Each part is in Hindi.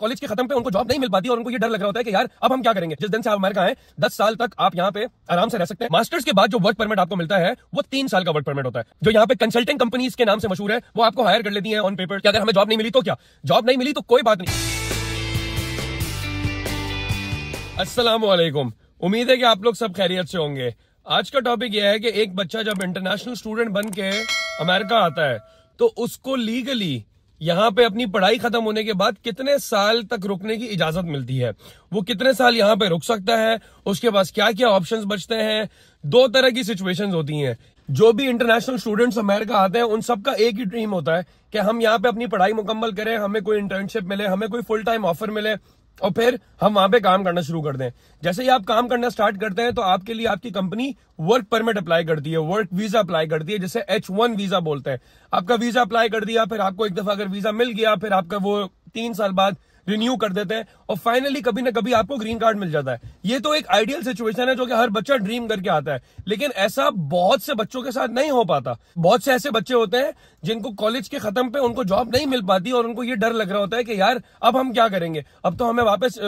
कॉलेज के खत्म पे उनको जॉब नहीं मिल पाती और उनको ये डर लग रहा होता है कि यार अब हम क्या करेंगे जिस दिन से आप अमेरिका है दस साल तक आप यहाँ पे आराम से रह सकते हैं मास्टर्स के बाद जो वर्क परमिट आपको मिलता है वो तीन साल का वर्क परमिट होता है जो यहाँ पे कंसल्टिंग कंपनीज के नाम से मशहूर है वो आपको हायर कर लेती है ऑन पेपर अगर हमें जॉब नहीं मिली तो क्या जॉब नहीं मिली तो कोई बात नहीं असलम उम्मीद है कि आप लोग सब खैरियत से होंगे आज का टॉपिक यह है कि एक बच्चा जब इंटरनेशनल स्टूडेंट बन के अमेरिका आता है तो उसको लीगली यहाँ पे अपनी पढ़ाई खत्म होने के बाद कितने साल तक रुकने की इजाजत मिलती है वो कितने साल यहाँ पे रुक सकता है उसके पास क्या क्या ऑप्शंस बचते हैं दो तरह की सिचुएशंस होती हैं जो भी इंटरनेशनल स्टूडेंट्स अमेरिका आते हैं उन सबका एक ही ड्रीम होता है कि हम यहाँ पे अपनी पढ़ाई मुकम्मल करें हमें कोई इंटर्नशिप मिले हमें कोई फुल टाइम ऑफर मिले और फिर हम वहां पे काम करना शुरू कर दें जैसे ही आप काम करना स्टार्ट करते हैं तो आपके लिए आपकी कंपनी वर्क परमिट अप्लाई करती है वर्क वीजा अप्लाई करती है जिसे एच वन वीजा बोलते हैं आपका वीजा अप्लाई कर दिया फिर आपको एक दफा अगर वीजा मिल गया फिर आपका वो तीन साल बाद रिन्यू कर देते हैं और फाइनली कभी ना कभी आपको ग्रीन कार्ड मिल जाता है ये तो एक आइडियल सिचुएशन है जो कि हर बच्चा ड्रीम करके आता है लेकिन ऐसा बहुत से बच्चों के साथ नहीं हो पाता बहुत से ऐसे बच्चे होते हैं जिनको कॉलेज के खत्म पे उनको जॉब नहीं मिल पाती और उनको ये डर लग रहा होता है कि यार अब हम क्या करेंगे अब तो हमें वापस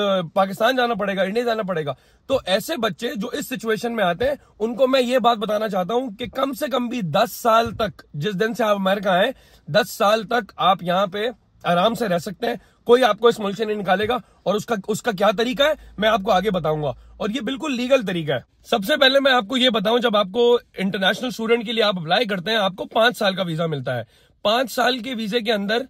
पाकिस्तान जाना पड़ेगा इंडिया जाना पड़ेगा तो ऐसे बच्चे जो इस सिचुएशन में आते हैं उनको मैं ये बात बताना चाहता हूं कि कम से कम भी दस साल तक जिस दिन से आप अमेरिका आए दस साल तक आप यहाँ पे आराम से रह सकते हैं कोई आपको इस मुल्क से नहीं निकालेगा और उसका उसका क्या तरीका है मैं आपको आगे बताऊंगा और ये बिल्कुल लीगल तरीका है सबसे पहले मैं आपको ये बताऊं जब आपको इंटरनेशनल स्टूडेंट के लिए आप अप्लाई करते हैं आपको पांच साल का वीजा मिलता है पांच साल के वीजे के अंदर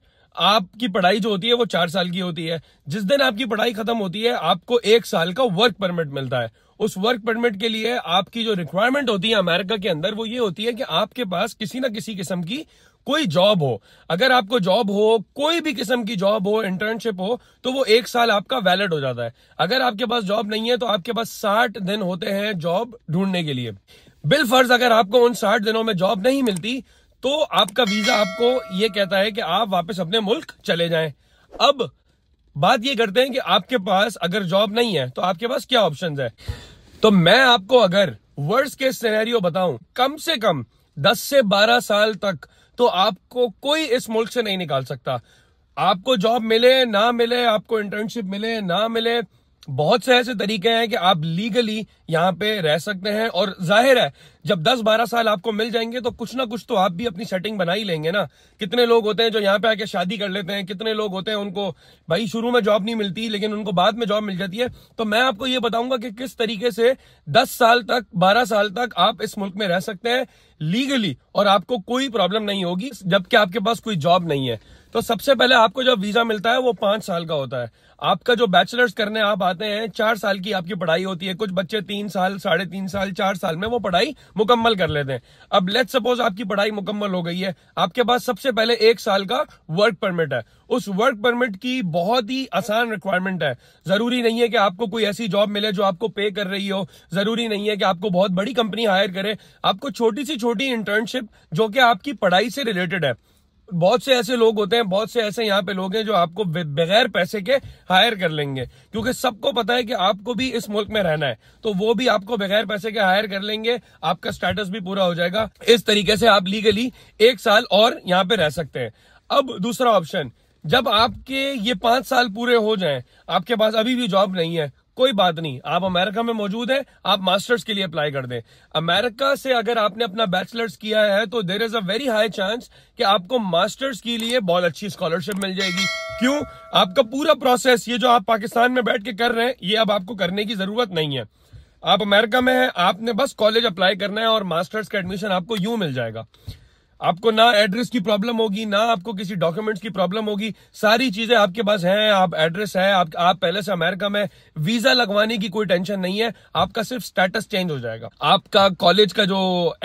आपकी पढ़ाई जो होती है वो चार साल की होती है जिस दिन आपकी पढ़ाई खत्म होती है आपको एक साल का वर्क परमिट मिलता है उस वर्क परमिट के लिए आपकी जो रिक्वायरमेंट होती है अमेरिका के अंदर वो ये होती है कि आपके पास किसी ना किसी किस्म की कोई जॉब हो अगर आपको जॉब हो कोई भी किस्म की जॉब हो इंटर्नशिप हो तो वो एक साल आपका वैलिड हो जाता है अगर आपके पास जॉब नहीं है तो आपके पास साठ दिन होते हैं जॉब ढूंढने के लिए बिल फर्ज अगर आपको उन साठ दिनों में जॉब नहीं मिलती तो आपका वीजा आपको ये कहता है कि आप वापस अपने मुल्क चले जाएं अब बात ये करते हैं कि आपके पास अगर जॉब नहीं है तो आपके पास क्या ऑप्शन है तो मैं आपको अगर वर्ष के सिनेरियो बताऊं कम से कम 10 से 12 साल तक तो आपको कोई इस मुल्क से नहीं निकाल सकता आपको जॉब मिले ना मिले आपको इंटर्नशिप मिले ना मिले बहुत से ऐसे तरीके हैं कि आप लीगली यहां पे रह सकते हैं और जाहिर है जब 10-12 साल आपको मिल जाएंगे तो कुछ ना कुछ तो आप भी अपनी सेटिंग बना ही लेंगे ना कितने लोग होते हैं जो यहाँ पे आके शादी कर लेते हैं कितने लोग होते हैं उनको भाई शुरू में जॉब नहीं मिलती लेकिन उनको बाद में जॉब मिल जाती है तो मैं आपको ये बताऊंगा कि किस तरीके से दस साल तक बारह साल तक आप इस मुल्क में रह सकते हैं लीगली और आपको कोई प्रॉब्लम नहीं होगी जबकि आपके पास कोई जॉब नहीं है तो सबसे पहले आपको जो वीजा मिलता है वो पांच साल का होता है आपका जो बैचलर्स करने आप आते हैं चार साल की आपकी पढ़ाई होती है कुछ बच्चे तीन साल साढ़े तीन साल चार साल में वो पढ़ाई मुकम्मल कर लेते हैं अब लेट सपोज आपकी पढ़ाई मुकम्मल हो गई है आपके पास सबसे पहले एक साल का वर्क परमिट है उस वर्क परमिट की बहुत ही आसान रिक्वायरमेंट है जरूरी नहीं है कि आपको कोई ऐसी जॉब मिले जो आपको पे कर रही हो जरूरी नहीं है कि आपको बहुत बड़ी कंपनी हायर करे आपको छोटी सी छोटी इंटर्नशिप जो कि आपकी पढ़ाई से रिलेटेड है बहुत से ऐसे लोग होते हैं बहुत से ऐसे यहाँ पे लोग हैं जो आपको बगैर पैसे के हायर कर लेंगे क्योंकि सबको पता है कि आपको भी इस मुल्क में रहना है तो वो भी आपको बगैर पैसे के हायर कर लेंगे आपका स्टेटस भी पूरा हो जाएगा इस तरीके से आप लीगली एक साल और यहाँ पे रह सकते हैं अब दूसरा ऑप्शन जब आपके ये पांच साल पूरे हो जाए आपके पास अभी भी जॉब नहीं है कोई बात नहीं आप अमेरिका में मौजूद हैं आप मास्टर्स के लिए अप्लाई कर दें अमेरिका से अगर आपने अपना बैचलर्स किया है तो there is a very high chance कि आपको मास्टर्स के लिए बहुत अच्छी स्कॉलरशिप मिल जाएगी क्यों आपका पूरा प्रोसेस ये जो आप पाकिस्तान में बैठ के कर रहे हैं ये अब आपको करने की जरूरत नहीं है आप अमेरिका में हैं आपने बस कॉलेज अप्लाई करना है और मास्टर्स का एडमिशन आपको यूं मिल जाएगा आपको ना एड्रेस की प्रॉब्लम होगी ना आपको किसी डॉक्यूमेंट्स की प्रॉब्लम होगी सारी चीजें आपके पास हैं आप एड्रेस है आप आप पहले से अमेरिका में वीजा लगवाने की कोई टेंशन नहीं है आपका सिर्फ स्टेटस चेंज हो जाएगा आपका कॉलेज का जो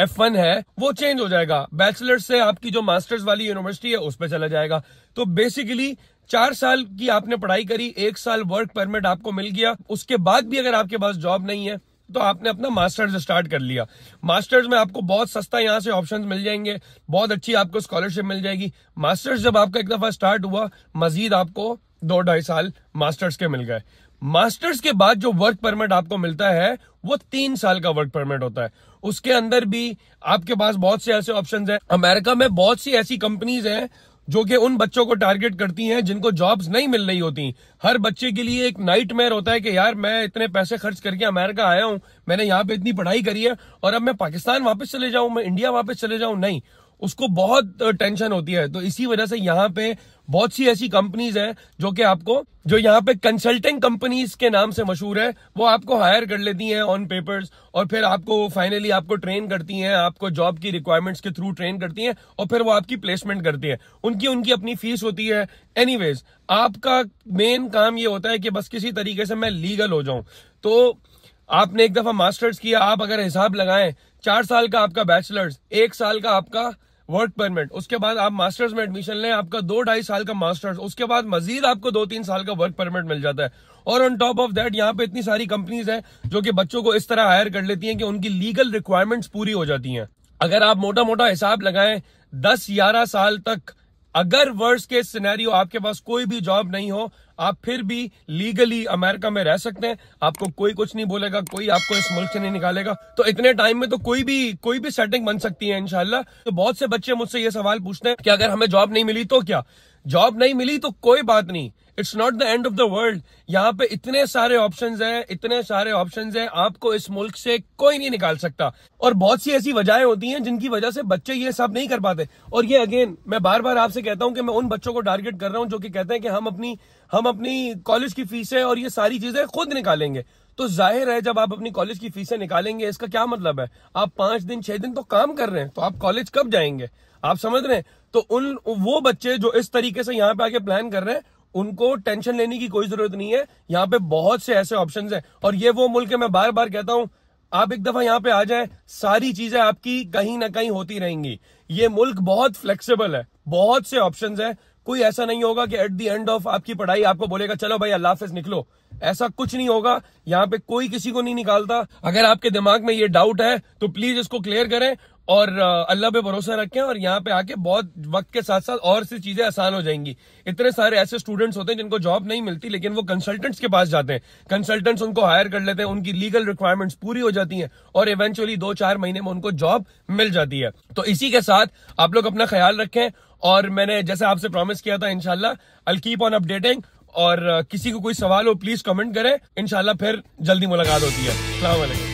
एफ वन है वो चेंज हो जाएगा बैचलर्स से आपकी जो मास्टर्स वाली यूनिवर्सिटी है उस पर चला जाएगा तो बेसिकली चार साल की आपने पढ़ाई करी एक साल वर्क परमिट आपको मिल गया उसके बाद भी अगर आपके पास जॉब नहीं है तो आपने अपना मास्टर्स स्टार्ट कर लिया मास्टर्स में आपको बहुत सस्ता यहाँ से ऑप्शन मिल जाएंगे बहुत अच्छी आपको स्कॉलरशिप मिल जाएगी मास्टर्स जब आपका एक दफा स्टार्ट हुआ मजीद आपको दो ढाई साल मास्टर्स के मिल गए मास्टर्स के बाद जो वर्क परमिट आपको मिलता है वो तीन साल का वर्क परमिट होता है उसके अंदर भी आपके पास बहुत से ऐसे ऑप्शंस हैं अमेरिका में बहुत सी ऐसी कंपनीज हैं जो कि उन बच्चों को टारगेट करती हैं जिनको जॉब्स नहीं मिल रही होती हर बच्चे के लिए एक नाइट होता है कि यार मैं इतने पैसे खर्च करके अमेरिका आया हूं मैंने यहाँ पे इतनी पढ़ाई करी है और अब मैं पाकिस्तान वापस चले जाऊं मैं इंडिया वापस चले जाऊं नहीं उसको बहुत टेंशन होती है तो इसी वजह से यहाँ पे बहुत सी ऐसी कंपनीज हैं जो कि आपको जो यहाँ पे कंसल्टिंग कंपनीज के नाम से मशहूर है वो आपको हायर कर लेती हैं ऑन पेपर्स और फिर आपको फाइनली आपको ट्रेन करती हैं आपको जॉब की रिक्वायरमेंट्स के थ्रू ट्रेन करती हैं और फिर वो आपकी प्लेसमेंट करती है उनकी उनकी अपनी फीस होती है एनी आपका मेन काम ये होता है कि बस किसी तरीके से मैं लीगल हो जाऊं तो आपने एक दफा मास्टर्स किया आप अगर हिसाब लगाएं चार साल का आपका बैचलर्स एक साल का आपका वर्क परमिट उसके बाद आप मास्टर्स में एडमिशन लें आपका दो ढाई साल का मास्टर्स उसके बाद मजीद आपको दो तीन साल का वर्क परमिट मिल जाता है और ऑन टॉप ऑफ दैट यहाँ पे इतनी सारी कंपनीज हैं जो कि बच्चों को इस तरह हायर कर लेती हैं कि उनकी लीगल रिक्वायरमेंट्स पूरी हो जाती हैं अगर आप मोटा मोटा हिसाब लगाएं दस ग्यारह साल तक अगर वर्ष के सिनेरियो आपके पास कोई भी जॉब नहीं हो आप फिर भी लीगली अमेरिका में रह सकते हैं आपको कोई कुछ नहीं बोलेगा कोई आपको इस मुल्क से नहीं निकालेगा तो इतने टाइम में तो कोई भी कोई भी सेटिंग बन सकती है इनशाला तो बहुत से बच्चे मुझसे ये सवाल पूछते हैं कि अगर हमें जॉब नहीं मिली तो क्या जॉब नहीं मिली तो कोई बात नहीं it's not the end of the world यहाँ पे इतने सारे ऑप्शंस हैं इतने सारे ऑप्शंस हैं आपको इस मुल्क से कोई नहीं निकाल सकता और बहुत सी ऐसी वजहें होती हैं जिनकी वजह से बच्चे ये सब नहीं कर पाते और ये अगेन मैं बार बार आपसे कहता हूँ कि मैं उन बच्चों को टारगेट कर रहा हूँ जो कि कहते हैं कि हम अपनी हम अपनी कॉलेज की फीसें और ये सारी चीजें खुद निकालेंगे तो जाहिर है जब आप अपनी कॉलेज की फीसें निकालेंगे इसका क्या मतलब है आप पांच दिन छह दिन तो काम कर रहे हैं तो आप कॉलेज कब जाएंगे आप समझ रहे हैं तो उन वो बच्चे जो इस तरीके से यहाँ पे आके प्लान कर रहे हैं उनको टेंशन लेने की कोई जरूरत नहीं है यहाँ पे बहुत से ऐसे ऑप्शन हैं और ये वो मुल्क है मैं बार बार कहता हूँ आप एक दफा यहाँ पे आ जाए सारी चीजें आपकी कहीं ना कहीं होती रहेंगी ये मुल्क बहुत फ्लेक्सिबल है बहुत से ऑप्शन है कोई ऐसा नहीं होगा कि एट दी एंड ऑफ आपकी पढ़ाई आपको बोलेगा चलो भाई अल्लाह हाफिज निकलो ऐसा कुछ नहीं होगा यहाँ पे कोई किसी को नहीं निकालता अगर आपके दिमाग में ये डाउट है तो प्लीज इसको क्लियर करें और अल्लाह पे भरोसा रखें और यहाँ पे आके बहुत वक्त के साथ साथ और सी चीजें आसान हो जाएंगी इतने सारे ऐसे स्टूडेंट्स होते हैं जिनको जॉब नहीं मिलती लेकिन वो कंसल्टेंट्स के पास जाते हैं कंसल्टेंट्स उनको हायर कर लेते हैं उनकी लीगल रिक्वायरमेंट्स पूरी हो जाती हैं और इवेंचुअली दो चार महीने में उनको जॉब मिल जाती है तो इसी के साथ आप लोग अपना ख्याल रखें और मैंने जैसे आपसे प्रॉमिस किया था इनशाला आई कीप ऑन अपडेटिंग और किसी को कोई सवाल हो प्लीज कमेंट करें इनशाला फिर जल्दी मुलाकात होती है अल्लाह